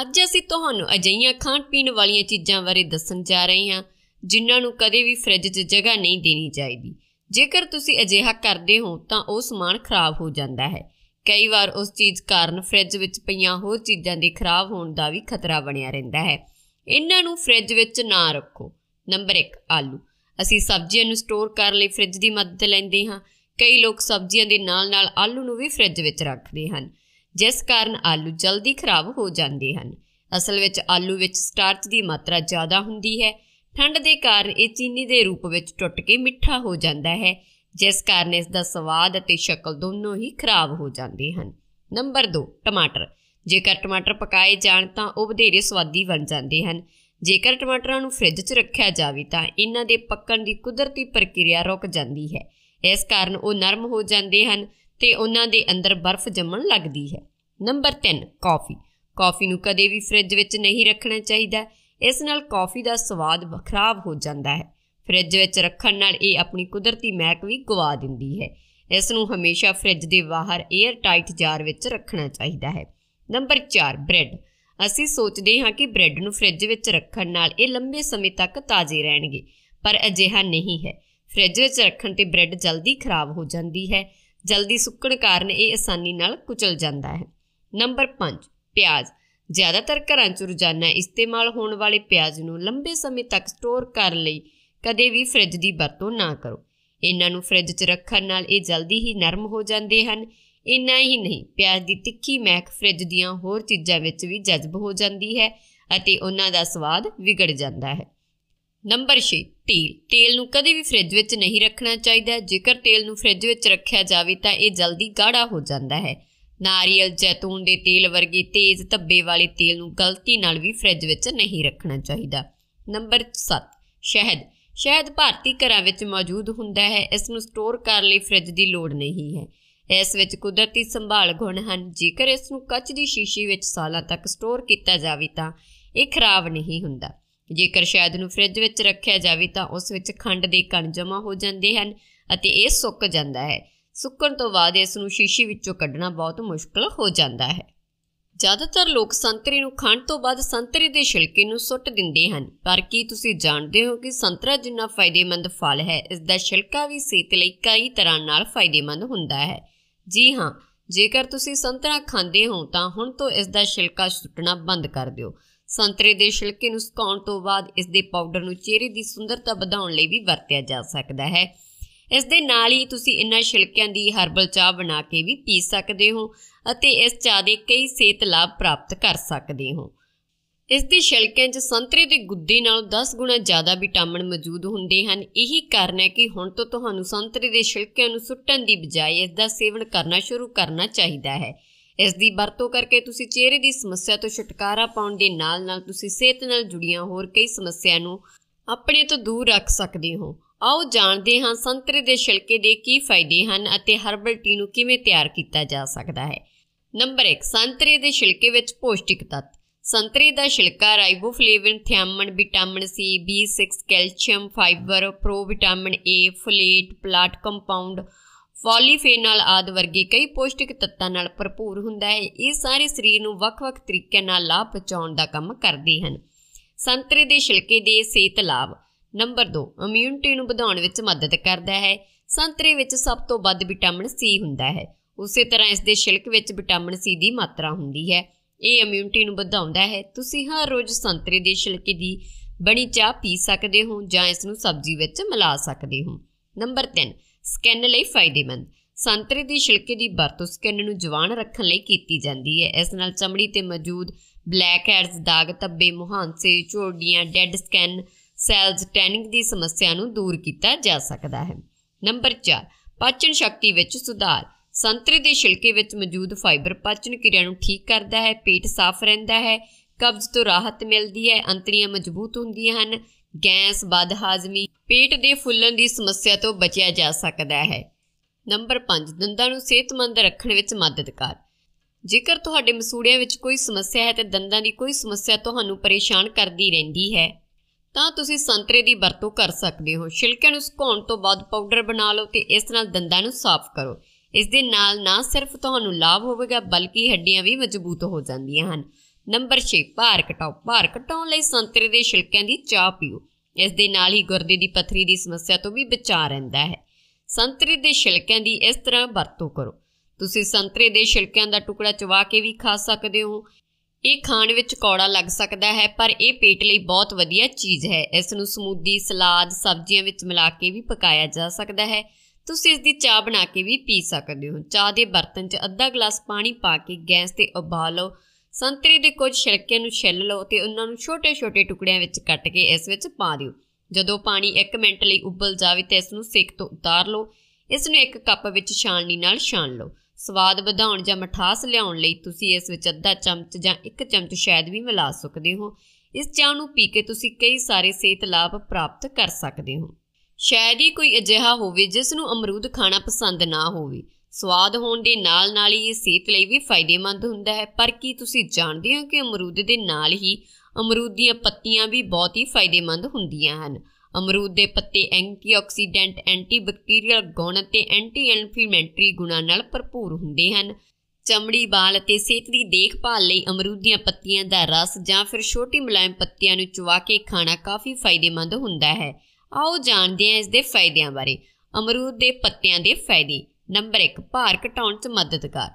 ਅੱਜ ਅਸੀਂ ਤੁਹਾਨੂੰ ਅਜਈਆਂ ਖਾਣ ਪੀਣ ਵਾਲੀਆਂ ਚੀਜ਼ਾਂ ਬਾਰੇ ਦੱਸਣ ਜਾ ਰਹੇ ਹਾਂ ਜਿਨ੍ਹਾਂ ਨੂੰ ਕਦੇ ਵੀ ਫ੍ਰਿਜ 'ਚ ਜਗ੍ਹਾ ਨਹੀਂ ਦੇਣੀ ਚਾਹੀਦੀ ਜੇਕਰ ਤੁਸੀਂ ਅਜਿਹਾ ਕਰਦੇ ਹੋ ਤਾਂ ਉਹ ਸਮਾਨ ਖਰਾਬ ਹੋ ਜਾਂਦਾ ਹੈ ਕਈ ਵਾਰ ਉਸ ਚੀਜ਼ ਕਾਰਨ ਫ੍ਰਿਜ ਵਿੱਚ ਪਈਆਂ ਹੋਰ ਚੀਜ਼ਾਂ ਦੇ ਖਰਾਬ ਹੋਣ ਦਾ ਵੀ ਖਤਰਾ ਬਣਿਆ ਰਹਿੰਦਾ ਹੈ ਇਹਨਾਂ ਨੂੰ ਫ੍ਰਿਜ ਵਿੱਚ ਨਾ ਰੱਖੋ ਨੰਬਰ 1 ਆਲੂ ਅਸੀਂ ਸਬਜ਼ੀਆਂ ਨੂੰ ਸਟੋਰ ਕਰਨ ਲਈ ਫ੍ਰਿਜ ਦੀ ਮਦਦ ਲੈਂਦੇ ਹਾਂ ਕਈ ਲੋਕ ਸਬਜ਼ੀਆਂ ਦੇ ਨਾਲ-ਨਾਲ ਆਲੂ ਨੂੰ ਵੀ ਫ੍ਰਿਜ ਵਿੱਚ ਰੱਖਦੇ ਹਨ ਜਿਸ ਕਾਰਨ ਆਲੂ ਜਲਦੀ ਖਰਾਬ ਹੋ ਜਾਂਦੇ ਹਨ ਅਸਲ ਵਿੱਚ ਆਲੂ ਵਿੱਚ ਸਟਾਰਚ ਦੀ ਮਾਤਰਾ ਜ਼ਿਆਦਾ ਹੁੰਦੀ ਹੈ ਠੰਡ ਦੇ ਕਾਰਨ ਇਹ ਚੀਨੀ ਦੇ ਰੂਪ ਵਿੱਚ ਟੁੱਟ ਕੇ ਮਿੱਠਾ ਹੋ ਜਾਂਦਾ ਹੈ ਜਿਸ ਕਾਰਨ ਇਸ ਦਾ ਸਵਾਦ ਅਤੇ ਸ਼ਕਲ ਦੋਨੋਂ ਹੀ ਖਰਾਬ ਹੋ ਜਾਂਦੇ ਹਨ ਨੰਬਰ 2 ਟਮਾਟਰ ਜੇਕਰ ਟਮਾਟਰ ਪਕਾਏ ਜਾਣ ਤਾਂ ਉਹ ਵਧੇਰੇ ਸਵਾਦੀ ਬਣ ਜਾਂਦੇ ਹਨ ਜੇਕਰ ਟਮਾਟਰਾਂ ਨੂੰ ਫ੍ਰਿਜ 'ਚ ਰੱਖਿਆ ਜਾਵੇ ਤਾਂ ਇਹਨਾਂ ਦੇ ਪੱਕਣ ਦੀ ਕੁਦਰਤੀ ਪ੍ਰਕਿਰਿਆ ਰੁਕ ਜਾਂਦੀ ਹੈ ਇਸ ਕਾਰਨ ਉਹ ਨਰਮ ਹੋ ਜਾਂਦੇ ਹਨ ਤੇ ਉਹਨਾਂ ਦੇ ਅੰਦਰ ਬਰਫ਼ ਜੰਮਣ ਲੱਗਦੀ ਹੈ ਨੰਬਰ 3 ਕਾਫੀ ਕਾਫੀ ਨੂੰ ਕਦੇ ਵੀ ਫ੍ਰਿਜ ਵਿੱਚ ਨਹੀਂ ਰੱਖਣਾ ਚਾਹੀਦਾ ਇਸ ਨਾਲ ਕਾਫੀ ਦਾ ਸਵਾਦ ਖਰਾਬ ਹੋ ਜਾਂਦਾ ਹੈ ਫ੍ਰਿਜ ਵਿੱਚ ਰੱਖਣ ਨਾਲ ਇਹ ਆਪਣੀ ਕੁਦਰਤੀ ਮਹਿਕ ਵੀ ਗਵਾ ਦਿੰਦੀ ਹੈ ਇਸ ਨੂੰ ਹਮੇਸ਼ਾ ਫ੍ਰਿਜ ਦੇ ਬਾਹਰ 에ਅਰ ਟਾਈਟ ਜਾਰ ਵਿੱਚ ਰੱਖਣਾ ਚਾਹੀਦਾ ਹੈ ਨੰਬਰ 4 ਬ੍ਰੈਡ ਅਸੀਂ ਸੋਚਦੇ ਹਾਂ ਕਿ ਬ੍ਰੈਡ ਨੂੰ ਫ੍ਰਿਜ ਵਿੱਚ ਰੱਖਣ ਨਾਲ ਇਹ ਲੰਬੇ ਸਮੇਂ ਤੱਕ ਤਾਜ਼ੇ ਰਹਿਣਗੇ ਪਰ ਅਜਿਹਾ ਨਹੀਂ ਹੈ ਫ੍ਰਿਜ ਵਿੱਚ ਰੱਖਣ ਤੇ ਬ੍ਰੈਡ ਜਲਦੀ ਖਰਾਬ ਹੋ ਜਾਂਦੀ ਹੈ ਜਲਦੀ ਸੁੱਕਣ ਕਾਰਨ ਇਹ ਆਸਾਨੀ ਨਾਲ ਕੁਚਲ ਜਾਂਦਾ ਹੈ ਨੰਬਰ 5 ਪਿਆਜ਼ ਜ਼ਿਆਦਾਤਰ ਘਰਾਂ 'ਚ ਰੋਜ਼ਾਨਾ ਇਸਤੇਮਾਲ ਹੋਣ ਵਾਲੇ ਪਿਆਜ਼ ਨੂੰ ਲੰਬੇ ਸਮੇਂ ਤੱਕ ਸਟੋਰ ਕਰਨ ਲਈ ਕਦੇ ਵੀ ਫ੍ਰਿਜ ਦੀ ਵਰਤੋਂ ਨਾ ਕਰੋ ਇਹਨਾਂ ਨੂੰ ਫ੍ਰਿਜ 'ਚ ਰੱਖਣ ਨਾਲ ਇਹ ਜਲਦੀ ਹੀ ਨਰਮ ਹੋ ਜਾਂਦੇ ਹਨ ਇੰਨਾ ਹੀ ਨਹੀਂ ਪਿਆਜ਼ ਦੀ ਤਿੱਖੀ ਮਹਿਕ ਫ੍ਰਿਜ ਦੀਆਂ ਹੋਰ ਚੀਜ਼ਾਂ ਵਿੱਚ ਵੀ ਜਜ਼ਬ ਹੋ ਜਾਂਦੀ ਹੈ ਅਤੇ ਉਹਨਾਂ ਦਾ ਸਵਾਦ ਵਿਗੜ ਜਾਂਦਾ ਹੈ ਨੰਬਰ 6 ਤੇਲ ਤੇਲ ਨੂੰ ਕਦੇ ਵੀ ਫ੍ਰਿਜ ਵਿੱਚ ਨਹੀਂ ਰੱਖਣਾ ਚਾਹੀਦਾ ਜੇਕਰ ਤੇਲ ਨੂੰ ਫ੍ਰਿਜ ਵਿੱਚ ਰੱਖਿਆ ਜਾਵੇ ਤਾਂ ਇਹ ਜਲਦੀ ਗਾੜਾ ਹੋ ਜਾਂਦਾ ਹੈ ਨਾਰੀਅਲ ਜੈਤੂਨ ਦੇ ਤੇਲ ਵਰਗੇ ਤੇਜ਼ ਧੱਬੇ ਵਾਲੇ ਤੇਲ ਨੂੰ ਗਲਤੀ ਨਾਲ ਵੀ ਫ੍ਰਿਜ ਵਿੱਚ ਨਹੀਂ ਰੱਖਣਾ ਚਾਹੀਦਾ ਨੰਬਰ 7 ਸ਼ਹਿਦ ਸ਼ਹਿਦ ਭਾਰਤੀ ਘਰਾਂ ਵਿੱਚ ਮੌਜੂਦ ਹੁੰਦਾ ਹੈ ਇਸ ਨੂੰ ਸਟੋਰ ਕਰਨ ਲਈ ਫ੍ਰਿਜ ਦੀ ਲੋੜ ਨਹੀਂ ਹੈ ਇਸ ਵਿੱਚ ਕੁਦਰਤੀ ਸੰਭਾਲ ਗੁਣ ਹਨ ਜੇਕਰ ਇਸ ਨੂੰ ਕੱਚ ਦੀ ਸ਼ੀਸ਼ੀ ਵਿੱਚ ਸਾਲਾਂ ਤੱਕ ਸਟੋਰ ਕੀਤਾ ਜਾਵੇ ਤਾਂ ਇਹ ਖਰਾਬ ਨਹੀਂ ਹੁੰਦਾ ਜੇਕਰ ਸ਼ਹਿਦ ਨੂੰ ਫ੍ਰਿਜ ਵਿੱਚ ਰੱਖਿਆ ਜਾਵੇ ਤਾਂ ਉਸ ਵਿੱਚ ਖੰਡ ਦੇ ਕਣ ਜਮ੍ਹਾਂ ਹੋ ਜਾਂਦੇ ਹਨ ਅਤੇ ਇਹ ਸੁੱਕ ਜਾਂਦਾ ਹੈ ਸੁੱਕਣ ਤੋਂ ਬਾਅਦ ਇਸ ਨੂੰ ਸ਼ੀਸ਼ੀ ਵਿੱਚੋਂ ਕੱਢਣਾ ਬਹੁਤ ਮੁਸ਼ਕਲ ਹੋ ਜਾਂਦਾ ਹੈ ਜ਼ਿਆਦਾਤਰ ਲੋਕ ਸੰਤਰੀ ਨੂੰ ਖਾਣ ਤੋਂ ਬਾਅਦ ਸੰਤਰੀ ਦੇ ਛਿਲਕੇ ਨੂੰ ਸੁੱਟ ਦਿੰਦੇ ਹਨ ਪਰ ਕੀ ਤੁਸੀਂ ਜਾਣਦੇ ਹੋ ਕਿ ਸੰਤਰਾ ਜਿੰਨਾ ਫਾਇਦੇਮੰਦ ਫਲ ਹੈ ਇਸ ਦਾ ਛਿਲਕਾ ਵੀ ਸਿਹਤ ਲਈ ਕਈ ਤਰ੍ਹਾਂ ਨਾਲ ਫਾਇਦੇਮੰਦ ਹੁੰਦਾ ਹੈ ਜੀ ਹਾਂ ਜੇਕਰ ਤੁਸੀਂ ਸੰਤਰਾ ਖਾਂਦੇ ਹੋ ਤਾਂ ਹੁਣ ਤੋਂ ਇਸ ਦਾ ਛਿਲਕਾ ਸੁੱਟਣਾ ਬੰਦ ਕਰ ਦਿਓ ਸੰਤਰੇ ਦੇ ਛਿਲਕੇ ਨੂੰ ਸੁਕਾਉਣ ਤੋਂ ਬਾਅਦ ਇਸ ਦੇ ਪਾਊਡਰ ਨੂੰ ਚਿਹਰੇ ਦੀ ਸੁੰਦਰਤਾ ਵਧਾਉਣ ਲਈ ਵੀ ਵਰਤਿਆ ਜਾ ਸਕਦਾ ਹੈ ਇਸ ਦੇ ਨਾਲ ਹੀ ਤੁਸੀਂ ਇਨ੍ਹਾਂ ਛਿਲਕਿਆਂ ਦੀ ਹਰਬਲ ਚਾਹ ਬਣਾ ਕੇ ਵੀ ਪੀ ਸਕਦੇ ਹੋ ਅਤੇ ਇਸ ਚਾਹ ਦੇ ਕਈ ਸਿਹਤ ਲਾਭ ਪ੍ਰਾਪਤ ਕਰ ਸਕਦੇ ਹੋ ਇਸ ਦੇ ਛਿਲਕਿਆਂ 'ਚ ਸੰਤਰੇ ਦੇ ਗੁੱਦੇ ਨਾਲ 10 ਗੁਣਾ ਜ਼ਿਆਦਾ ਵਿਟਾਮਿਨ ਮੌਜੂਦ ਹੁੰਦੇ ਹਨ ਇਹੀ ਕਾਰਨ ਹੈ ਕਿ ਹੁਣ ਤੋਂ ਤੁਹਾਨੂੰ ਸੰਤਰੇ ਦੇ ਛਿਲਕਿਆਂ ਨੂੰ ਸੁੱਟਣ ਦੀ ਬਜਾਏ ਇਸ ਦਾ ਸੇਵਨ ਕਰਨਾ ਸ਼ੁਰੂ ਕਰਨਾ ਚਾਹੀਦਾ ਹੈ ਇਸ ਦੀ ਵਰਤੋਂ ਕਰਕੇ ਤੁਸੀਂ ਚਿਹਰੇ ਦੀ ਸਮੱਸਿਆ ਤੋਂ ਛੁਟਕਾਰਾ ਪਾਉਣ ਦੇ ਨਾਲ-ਨਾਲ ਤੁਸੀਂ ਸਿਹਤ ਨਾਲ ਜੁੜੀਆਂ ਹੋਰ ਕਈ ਸਮੱਸਿਆ ਨੂੰ ਆਪਣੇ ਤੋਂ ਦੂਰ ਰੱਖ ਸਕਦੇ ਹੋ ਆਓ ਜਾਣਦੇ ਹਾਂ ਸੰਤਰੇ ਦੇ ਛਿਲਕੇ ਦੇ ਕੀ ਫਾਇਦੇ ਹਨ ਅਤੇ ਹਰਬਲ ਟੀ ਨੂੰ ਕਿਵੇਂ ਤਿਆਰ ਕੀਤਾ ਜਾ ਸਕਦਾ ਹੈ ਨੰਬਰ 1 ਸੰਤਰੇ ਦੇ ਛਿਲਕੇ ਵਿੱਚ ਪੋਸ਼ਟਿਕ ਤੱਤ ਸੰਤਰੇ ਦਾ ਛਿਲਕਾ riboflavin thiamine vitamin C B6 calcium fibre pro vitamin A folate plant compound polyphenol ਆਦ ਵਰਗੇ ਕਈ ਪੋਸ਼ਟਿਕ ਤੱਤਾਂ ਨਾਲ ਭਰਪੂਰ ਹੁੰਦਾ ਹੈ ਇਹ ਸਾਰੇ ਸਰੀਰ ਨੂੰ ਵੱਖ-ਵੱਖ ਤਰੀਕਿਆਂ ਨਾਲ ਲਾਭ ਪਹੁੰਚਾਉਣ ਦਾ ਕੰਮ ਕਰਦੇ ਹਨ ਸੰਤਰੇ ਦੇ ਛਿਲਕੇ ਦੇ ਸਿਹਤ ਲਾਭ ਨੰਬਰ 2 ਇਮਿਊਨਿਟੀ ਨੂੰ ਵਧਾਉਣ ਵਿੱਚ ਮਦਦ ਕਰਦਾ ਹੈ ਸੰਤਰੇ ਵਿੱਚ ਸਭ ਤੋਂ ਵੱਧ ਵਿਟਾਮਿਨ ਸੀ ਹੁੰਦਾ ਹੈ ਉਸੇ ਤਰ੍ਹਾਂ ਇਸ ਦੇ ਛਿਲਕ ਵਿੱਚ ਵਿਟਾਮਿਨ ਸੀ ਦੀ ਮਾਤਰਾ ਹੁੰਦੀ ਹੈ ਇਹ ਇਮਿਊਨਿਟੀ ਨੂੰ ਵਧਾਉਂਦਾ ਹੈ ਤੁਸੀਂ ਹਰ ਰੋਜ਼ ਸੰਤਰੇ ਦੇ ਛਿਲਕੇ ਦੀ ਬਣੀ ਚਾਹ ਪੀ ਸਕਦੇ ਹੋ ਜਾਂ ਇਸ ਨੂੰ ਸਬਜ਼ੀ ਵਿੱਚ ਮਿਲਾ ਸਕਦੇ ਹੋ ਨੰਬਰ 3 ਸਕਿਨ ਲਈ ਫਾਇਦੇਮੰਦ ਸੰਤਰੇ ਦੇ ਛਿਲਕੇ ਦੀ ਵਰਤੋਂ ਸਕਿਨ ਨੂੰ ਜਵਾਨ ਰੱਖਣ ਲਈ ਕੀਤੀ ਜਾਂਦੀ ਹੈ ਇਸ ਨਾਲ ਚਮੜੀ ਤੇ ਮੌਜੂਦ ਬਲੈਕ ਹੈਡਸ ਦਾਗ ਤੱਬੇ ਮੁਹਾਂਸੇ ਝੋੜੀਆਂ ਡੈਡ ਸਕਿਨ ਸੈਲਸ ਟੈਨਿੰਗ ਦੀ ਸਮੱਸਿਆ ਨੂੰ ਦੂਰ ਕੀਤਾ ਜਾ ਸਕਦਾ ਹੈ ਨੰਬਰ 4 ਪਾਚਨ ਸ਼ਕਤੀ ਵਿੱਚ ਸੁਧਾਰ ਸੰਤਰੇ ਦੇ ਛਿਲਕੇ ਵਿੱਚ ਮੌਜੂਦ ਫਾਈਬਰ ਪਾਚਨ ਕਿਰਿਆ ਨੂੰ ਠੀਕ ਕਰਦਾ ਹੈ ਪੇਟ ਸਾਫ਼ ਰਹਿੰਦਾ ਹੈ ਕਬਜ਼ ਤੋਂ ਰਾਹਤ ਮਿਲਦੀ ਹੈ ਅੰਤਰੀਆਂ ਮਜ਼ਬੂਤ ਹੁੰਦੀਆਂ ਹਨ ਗੈਸ ਬਦਹਾਜ਼ਮੀ ਪੇਟ ਦੇ ਫੁੱਲਣ ਦੀ ਸਮੱਸਿਆ ਤੋਂ ਬਚਿਆ ਜਾ ਸਕਦਾ ਹੈ ਨੰਬਰ 5 ਦੰਦਾਂ ਨੂੰ ਸਿਹਤਮੰਦ ਰੱਖਣ ਵਿੱਚ ਮਦਦਗਾਰ ਜੇਕਰ ਤੁਹਾਡੇ ਮਸੂੜਿਆਂ ਵਿੱਚ ਕੋਈ ਸਮੱਸਿਆ ਹੈ ਤੇ ਦੰਦਾਂ ਦੀ ਕੋਈ ਸਮੱਸਿਆ ਤੁਹਾਨੂੰ ਪਰੇਸ਼ਾਨ ਕਰਦੀ ਰਹਿੰਦੀ ਹੈ ਤਾਂ ਤੁਸੀਂ ਸੰਤਰੇ ਦੀ ਵਰਤੋਂ ਕਰ ਸਕਦੇ ਹੋ ਛਿਲਕੇ ਨੂੰ ਸੁਕਾਉਣ ਤੋਂ ਬਾਅਦ ਪਾਊਡਰ ਬਣਾ ਲਓ ਤੇ ਇਸ ਨਾਲ ਦੰਦਾਂ ਨੂੰ ਸਾਫ਼ ਕਰੋ ਇਸ ਦੇ ਨਾਲ ਨਾ ਸਿਰਫ ਤੁਹਾਨੂੰ ਲਾਭ ਹੋਵੇਗਾ ਬਲਕਿ ਹੱਡੀਆਂ ਵੀ ਮਜ਼ਬੂਤ ਹੋ ਜਾਂਦੀਆਂ ਹਨ ਨੰਬਰ 6 ਭਾਰ ਘਟਾਓ ਭਾਰ ਘਟਾਉਣ ਲਈ ਸੰਤਰੇ ਦੇ ਛਿਲਕਿਆਂ ਦੀ ਚਾਹ ਪੀਓ ਇਸ ਦੇ ਨਾਲ ਹੀ ਗੁਰਦੇ ਦੀ ਪਥਰੀ ਦੀ ਸਮੱਸਿਆ ਤੋਂ ਵੀ ਬਚਾ ਰਹਿੰਦਾ ਹੈ ਸੰਤਰੇ ਦੇ ਛਿਲਕਿਆਂ ਦੀ ਇਸ ਤਰ੍ਹਾਂ ਵਰਤੋਂ ਕਰੋ ਤੁਸੀਂ ਸੰਤਰੇ ਦੇ ਛਿਲਕਿਆਂ ਦਾ ਟੁਕੜਾ ਚਵਾ ਕੇ ਵੀ ਖਾ ਸਕਦੇ ਹੋ ਇਹ ਖਾਣ ਵਿੱਚ ਕੌੜਾ ਲੱਗ ਸਕਦਾ ਹੈ ਪਰ ਇਹ ਪੇਟ ਲਈ ਬਹੁਤ ਵਧੀਆ ਚੀਜ਼ ਹੈ ਇਸ ਨੂੰ ਸਮੂਦੀ ਸਲਾਦ ਸਬਜ਼ੀਆਂ ਵਿੱਚ ਮਿਲਾ ਕੇ ਵੀ ਪਕਾਇਆ ਜਾ ਸਕਦਾ ਹੈ ਤੁਸੀਂ ਇਸ ਦੀ ਚਾਹ ਬਣਾ ਕੇ ਵੀ ਪੀ ਸਕਦੇ ਹੋ ਚਾਹ ਦੇ ਬਰਤਨ 'ਚ ਅੱਧਾ ਗਲਾਸ ਪਾਣੀ ਪਾ ਕੇ ਗੈਸ ਤੇ ਉਬਾਲੋ ਸੰਤਰੀ ਦੇ ਕੁਝ ਛਿਲਕੇ ਨੂੰ ਛਿੱਲ ਲਓ ਤੇ ਉਹਨਾਂ ਨੂੰ ਛੋਟੇ-ਛੋਟੇ ਟੁਕੜਿਆਂ ਵਿੱਚ ਕੱਟ ਕੇ ਇਸ ਵਿੱਚ ਪਾ ਦਿਓ ਜਦੋਂ ਪਾਣੀ 1 ਮਿੰਟ ਲਈ ਉਬਲ ਜਾਵੇ ਤੇ ਇਸ ਨੂੰ ਸੇਕ ਤੋਂ ਉਤਾਰ ਲਓ ਇਸ ਨੂੰ ਇੱਕ ਕੱਪ ਵਿੱਚ ਛਾਣਨੀ ਨਾਲ ਛਾਣ ਲਓ ਸਵਾਦ ਵਧਾਉਣ ਜਾਂ ਮਠਾਸ ਲਿਆਉਣ ਲਈ ਤੁਸੀਂ ਇਸ ਵਿੱਚ ਅੱਧਾ ਚਮਚ ਜਾਂ 1 ਚਮਚ ਸ਼ਹਿਦ ਵੀ ਮਿਲਾ ਸਕਦੇ ਹੋ ਇਸ ਚਾਹ ਨੂੰ ਪੀ ਕੇ ਤੁਸੀਂ ਕਈ ਸਾਰੇ ਸਿਹਤ ਲਾਭ ਪ੍ਰਾਪਤ ਕਰ ਸਕਦੇ ਹੋ ਸ਼ਾਇਦ ਹੀ ਕੋਈ ਅਜਿਹਾ ਹੋਵੇ ਜਿਸ ਨੂੰ ਅਮਰੂਦ ਖਾਣਾ ਪਸੰਦ ਨਾ ਹੋਵੇ ਸਵਾਦ ਹੋਣ ਦੇ ਨਾਲ-ਨਾਲ ਹੀ ਇਹ ਸਿਹਤ ਲਈ ਵੀ ਫਾਇਦੇਮੰਦ ਹੁੰਦਾ ਹੈ ਪਰ ਕੀ ਤੁਸੀਂ ਜਾਣਦੇ ਹੋ ਕਿ ਅਮਰੂਦ ਦੇ ਨਾਲ ਹੀ ਅਮਰੂਦ ਦੀਆਂ ਪੱਤੀਆਂ ਵੀ ਬਹੁਤ ਹੀ ਫਾਇਦੇਮੰਦ ਹੁੰਦੀਆਂ ਹਨ ਅਮਰੂਦ ਦੇ ਪੱਤੇ ਐਂਟੀਆਕਸੀਡੈਂਟ ਐਂਟੀਬੈਕਟੀਰੀਅਲ ਗੁਣ ਅਤੇ ਐਂਟੀ ਇਨਫਲੇਮੇਟਰੀ ਗੁਣਾਂ ਨਾਲ ਭਰਪੂਰ ਹੁੰਦੇ ਹਨ ਚਮੜੀ ਵਾਲ ਅਤੇ ਸਿਹਤ ਦੀ ਦੇਖਭਾਲ ਲਈ ਅਮਰੂਦ ਦੀਆਂ ਪੱਤੀਆਂ ਦਾ ਰਸ ਜਾਂ ਫਿਰ ਛੋਟੀ ਮੁਲਾਇਮ ਪੱਤੀਆਂ ਨੂੰ ਚਵਾ ਕੇ ਖਾਣਾ ਕਾਫੀ ਫਾਇਦੇਮੰਦ ਹੁੰਦਾ ਹੈ ਆਓ ਜਾਣਦੇ ਹਾਂ ਇਸ ਦੇ ਫਾਇਦਿਆਂ ਬਾਰੇ ਅਮਰੂਦ ਦੇ ਪੱਤਿਆਂ ਦੇ ਫਾਇਦੇ ਨੰਬਰ 1 ਭਾਰ ਘਟਾਉਣ 'ਚ ਮਦਦਗਾਰ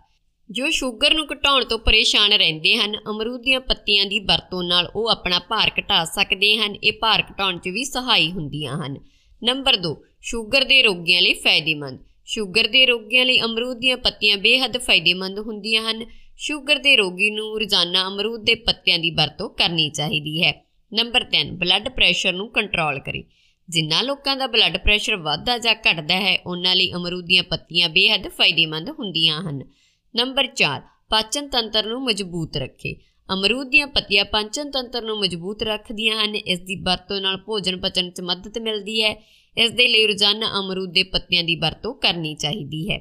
ਜੋ ਸ਼ੂਗਰ ਨੂੰ ਘਟਾਉਣ ਤੋਂ ਪਰੇਸ਼ਾਨ ਰਹਿੰਦੇ ਹਨ ਅਮਰੂਦ ਦੀਆਂ ਪੱਤੀਆਂ ਦੀ ਵਰਤੋਂ ਨਾਲ ਉਹ ਆਪਣਾ ਭਾਰ ਘਟਾ ਸਕਦੇ ਹਨ ਇਹ ਭਾਰ ਘਟਾਉਣ 'ਚ ਵੀ ਸਹਾਈ ਹੁੰਦੀਆਂ ਹਨ ਨੰਬਰ 2 ਸ਼ੂਗਰ ਦੇ ਰੋਗੀਆਂ ਲਈ ਫਾਇਦੇਮੰਦ ਸ਼ੂਗਰ ਦੇ ਰੋਗੀਆਂ ਲਈ ਅਮਰੂਦ ਦੀਆਂ ਪੱਤੀਆਂ ਬੇਹੱਦ ਫਾਇਦੇਮੰਦ ਹੁੰਦੀਆਂ ਹਨ ਸ਼ੂਗਰ ਦੇ ਰੋਗੀ ਨੂੰ ਰੋਜ਼ਾਨਾ ਅਮਰੂਦ ਦੇ ਪੱਤਿਆਂ ਦੀ ਵਰਤੋਂ ਕਰਨੀ ਚਾਹੀਦੀ ਹੈ ਨੰਬਰ 3 ਬਲੱਡ ਪ੍ਰੈਸ਼ਰ ਨੂੰ ਕੰਟਰੋਲ ਕਰੇ ਜਿਨ੍ਹਾਂ ਲੋਕਾਂ ਦਾ ਬਲੱਡ ਪ੍ਰੈਸ਼ਰ ਵੱਧਦਾ ਜਾਂ ਘਟਦਾ ਹੈ ਉਹਨਾਂ ਲਈ ਅਮਰੂਦ ਦੀਆਂ ਪੱਤੀਆਂ ਬੇहद ਫਾਇਦੇਮੰਦ ਹੁੰਦੀਆਂ ਹਨ ਨੰਬਰ 4 ਪਾਚਨ ਤੰਤਰ ਨੂੰ ਮਜ਼ਬੂਤ ਰੱਖੇ ਅਮਰੂਦ ਦੀਆਂ ਪੱਤੀਆਂ ਪਾਚਨ ਤੰਤਰ ਨੂੰ ਮਜ਼ਬੂਤ ਰੱਖਦੀਆਂ ਹਨ ਇਸ ਦੀ ਵਰਤੋਂ ਨਾਲ ਭੋਜਨ ਪਚਣ 'ਚ ਮਦਦ ਮਿਲਦੀ ਹੈ ਇਸ ਦੇ ਲਈ ਰੋਜ਼ਾਨਾ ਅਮਰੂਦ ਦੇ ਪੱਤਿਆਂ ਦੀ ਵਰਤੋਂ ਕਰਨੀ ਚਾਹੀਦੀ ਹੈ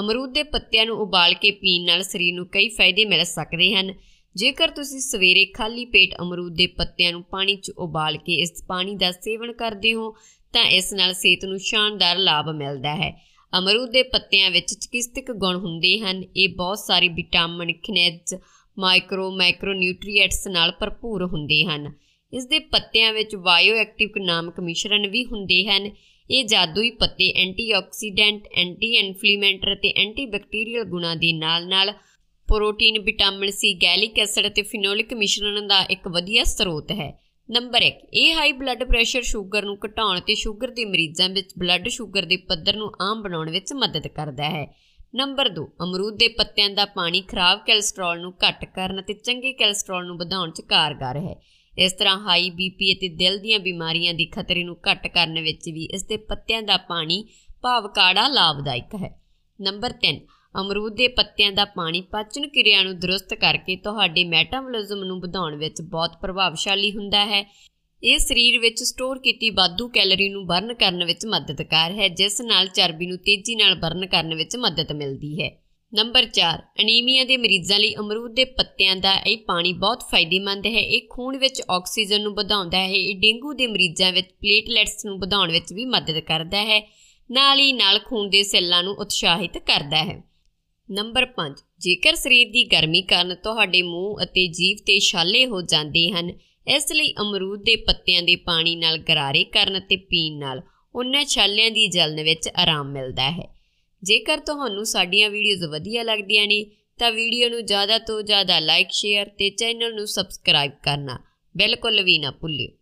ਅਮਰੂਦ ਦੇ ਪੱਤਿਆਂ ਨੂੰ ਉਬਾਲ ਕੇ ਪੀਣ ਨਾਲ ਸਰੀਰ ਨੂੰ ਕਈ ਫਾਇਦੇ ਮਿਲ ਸਕਦੇ ਹਨ ਜੇਕਰ ਤੁਸੀਂ ਸਵੇਰੇ ਖਾਲੀ ਪੇਟ ਅਮਰੂਦ ਦੇ ਪੱਤਿਆਂ ਨੂੰ ਪਾਣੀ 'ਚ ਉਬਾਲ ਕੇ ਇਸ ਪਾਣੀ ਦਾ ਸੇਵਨ ਕਰਦੇ ਹੋ ਤਾਂ ਇਸ ਨਾਲ ਸਿਹਤ ਨੂੰ ਸ਼ਾਨਦਾਰ ਲਾਭ ਮਿਲਦਾ ਹੈ ਅਮਰੂਦ ਦੇ ਪੱਤਿਆਂ ਵਿੱਚ ਚਿਕਿਤਸਕ ਗੁਣ ਹੁੰਦੇ ਹਨ ਇਹ ਬਹੁਤ ਸਾਰੇ ਵਿਟਾਮਿਨ ਖਣਿਜ ਮਾਈਕਰੋ ਨਿਊਟ੍ਰੀਐਂਟਸ ਨਾਲ ਭਰਪੂਰ ਹੁੰਦੇ ਹਨ ਇਸ ਦੇ ਪੱਤਿਆਂ ਵਿੱਚ ਬਾਇਓ ਐਕਟਿਵ ਨਾਮਕ ਮਿਸ਼ਰਣ ਵੀ ਹੁੰਦੇ ਹਨ ਇਹ ਜਾਦੂਈ ਪੱਤੇ ਐਂਟੀਆਕਸੀਡੈਂਟ ਐਂਟੀ ਤੇ ਐਂਟੀ ਐਂਟੀਬੈਕਟੀਰੀਅਲ ਗੁਣਾਂ ਦੇ ਨਾਲ-ਨਾਲ protein vitamin C gallic acid ਅਤੇ ਫਿਨੋਲਿਕ ਮਿਸ਼ਰਣ ਦਾ ਇੱਕ ਵਧੀਆ ਸਰੋਤ ਹੈ ਨੰਬਰ 1 ਇਹ ਹਾਈ ਬਲੱਡ ਪ੍ਰੈਸ਼ਰ ਸ਼ੂਗਰ ਨੂੰ ਘਟਾਉਣ ਤੇ ਸ਼ੂਗਰ ਦੇ ਮਰੀਜ਼ਾਂ ਵਿੱਚ ਬਲੱਡ ਸ਼ੂਗਰ ਦੇ ਪੱਧਰ ਨੂੰ ਆਮ ਬਣਾਉਣ ਵਿੱਚ ਮਦਦ ਕਰਦਾ ਹੈ ਨੰਬਰ 2 ਅਮਰੂਦ ਦੇ ਪੱਤਿਆਂ ਦਾ ਪਾਣੀ ਖਰਾਬ ਕੋਲੇਸਟ੍ਰੋਲ ਨੂੰ ਘਟ ਕਰਨ ਅਤੇ ਚੰਗੇ ਕੋਲੇਸਟ੍ਰੋਲ ਨੂੰ ਵਧਾਉਣ 'ਚ ਕਾਰਗਰ ਹੈ ਇਸ ਤਰ੍ਹਾਂ ਹਾਈ ਬੀਪੀ ਅਤੇ ਦਿਲ ਦੀਆਂ ਬਿਮਾਰੀਆਂ ਦੀ ਖਤਰੇ ਨੂੰ ਘਟ ਕਰਨ ਵਿੱਚ ਵੀ ਇਸ ਦੇ ਪੱਤਿਆਂ ਦਾ ਪਾਣੀ ਭਾਵ ਕਾੜਾ ਲਾਭਦਾਇਕ ਹੈ ਨੰਬਰ 3 ਅਮਰੂਦ ਦੇ ਪੱਤਿਆਂ ਦਾ ਪਾਣੀ ਪਾਚਨ ਕਿਰਿਆ ਨੂੰ ਦਰੁਸਤ ਕਰਕੇ ਤੁਹਾਡੇ ਮੈਟਾਬੋਲਿਜ਼ਮ ਨੂੰ ਵਧਾਉਣ ਵਿੱਚ ਬਹੁਤ ਪ੍ਰਭਾਵਸ਼ਾਲੀ ਹੁੰਦਾ ਹੈ ਇਹ ਸਰੀਰ ਵਿੱਚ ਸਟੋਰ ਕੀਤੀ ਵਾਧੂ ਕੈਲਰੀ ਨੂੰ ਬਰਨ ਕਰਨ ਵਿੱਚ ਮਦਦਕਾਰ ਹੈ ਜਿਸ ਨਾਲ ਚਰਬੀ ਨੂੰ ਤੇਜ਼ੀ ਨਾਲ ਬਰਨ ਕਰਨ ਵਿੱਚ ਮਦਦ ਮਿਲਦੀ ਹੈ ਨੰਬਰ 4 ਅਨੀਮੀਆ ਦੇ ਮਰੀਜ਼ਾਂ ਲਈ ਅਮਰੂਦ ਦੇ ਪੱਤਿਆਂ ਦਾ ਇਹ ਪਾਣੀ ਬਹੁਤ ਫਾਇਦੇਮੰਦ ਹੈ ਇਹ ਖੂਨ ਵਿੱਚ ਆਕਸੀਜਨ ਨੂੰ ਵਧਾਉਂਦਾ ਹੈ ਇਹ ਡੇਂਗੂ ਦੇ ਮਰੀਜ਼ਾਂ ਵਿੱਚ ਪਲੇਟਲੈਟਸ ਨੂੰ ਵਧਾਉਣ ਵਿੱਚ ਵੀ ਮਦਦ ਕਰਦਾ ਹੈ ਨਾਲ ਹੀ ਨਾਲ ਖੂਨ ਦੇ ਸੈੱਲਾਂ ਨੂੰ ਉਤਸ਼ਾਹਿਤ ਕਰਦਾ ਹੈ ਨੰਬਰ 5 ਜੇਕਰ ਸਰੀਰ ਦੀ ਗਰਮੀ ਕਾਰਨ ਤੁਹਾਡੇ ਮੂੰਹ ਅਤੇ ਜੀਭ ਤੇ ਛਾਲੇ ਹੋ ਜਾਂਦੇ ਹਨ ਇਸ ਲਈ ਅਮਰੂਦ ਦੇ ਪੱਤਿਆਂ ਦੇ ਪਾਣੀ ਨਾਲ ਗਰਾਰੇ ਕਰਨ ਅਤੇ ਪੀਣ ਨਾਲ ਉਹਨਾਂ ਛਾਲਿਆਂ ਦੀ ਜਲਨ ਵਿੱਚ ਆਰਾਮ ਮਿਲਦਾ ਹੈ ਜੇਕਰ ਤੁਹਾਨੂੰ ਸਾਡੀਆਂ ਵੀਡੀਓਜ਼ ਵਧੀਆ ਲੱਗਦੀਆਂ ਨੇ ਤਾਂ ਵੀਡੀਓ ਨੂੰ ਜ਼ਿਆਦਾ ਤੋਂ ਜ਼ਿਆਦਾ ਲਾਈਕ ਸ਼ੇਅਰ ਤੇ ਚੈਨਲ ਨੂੰ ਸਬਸਕ੍ਰਾਈਬ ਕਰਨਾ ਬਿਲਕੁਲ ਵੀ ਨਾ ਭੁੱਲਿਓ